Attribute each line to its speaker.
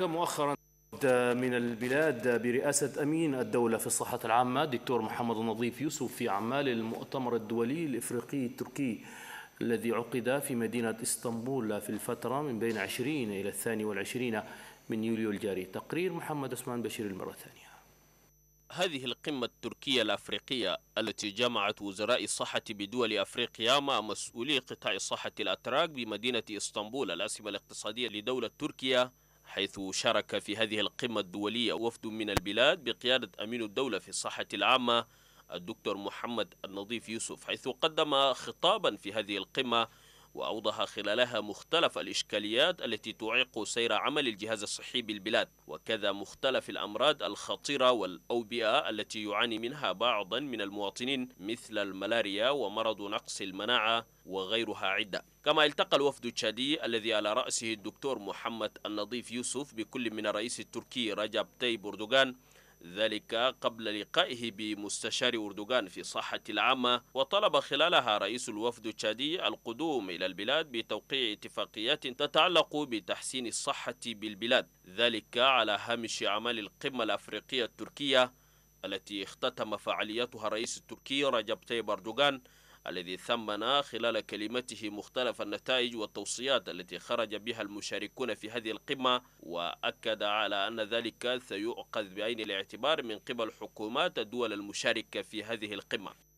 Speaker 1: مؤخرا من البلاد برئاسة أمين الدولة في الصحة العامة دكتور محمد النظيف يوسف في أعمال المؤتمر الدولي الإفريقي التركي الذي عقد في مدينة إسطنبول في الفترة من بين 20 إلى الثاني والعشرين من يوليو الجاري تقرير محمد أسمان بشير المرة الثانية
Speaker 2: هذه القمة التركية الأفريقية التي جمعت وزراء الصحة بدول أفريقيا مع مسؤولي قطاع الصحة الأتراك بمدينة إسطنبول العاصمة الاقتصادية لدولة تركيا حيث شارك في هذه القمة الدولية وفد من البلاد بقيادة أمين الدولة في الصحة العامة الدكتور محمد النظيف يوسف حيث قدم خطابا في هذه القمة وأوضح خلالها مختلف الإشكاليات التي تعيق سير عمل الجهاز الصحي بالبلاد وكذا مختلف الأمراض الخطيرة والأوبئة التي يعاني منها بعضا من المواطنين مثل الملاريا ومرض نقص المناعة وغيرها عدة كما التقى الوفد التشادي الذي على رأسه الدكتور محمد النظيف يوسف بكل من الرئيس التركي رجب تاي طيب بردوغان ذلك قبل لقائه بمستشار أردوغان في صحة العامة وطلب خلالها رئيس الوفد التشادي القدوم إلى البلاد بتوقيع اتفاقيات تتعلق بتحسين الصحة بالبلاد ذلك على هامش أعمال القمة الأفريقية التركية التي اختتم فعاليتها الرئيس التركي رجب طيب أردوغان الذي ثمن خلال كلمته مختلف النتائج والتوصيات التي خرج بها المشاركون في هذه القمة وأكد على أن ذلك سيؤخذ بعين الاعتبار من قبل حكومات الدول المشاركة في هذه القمة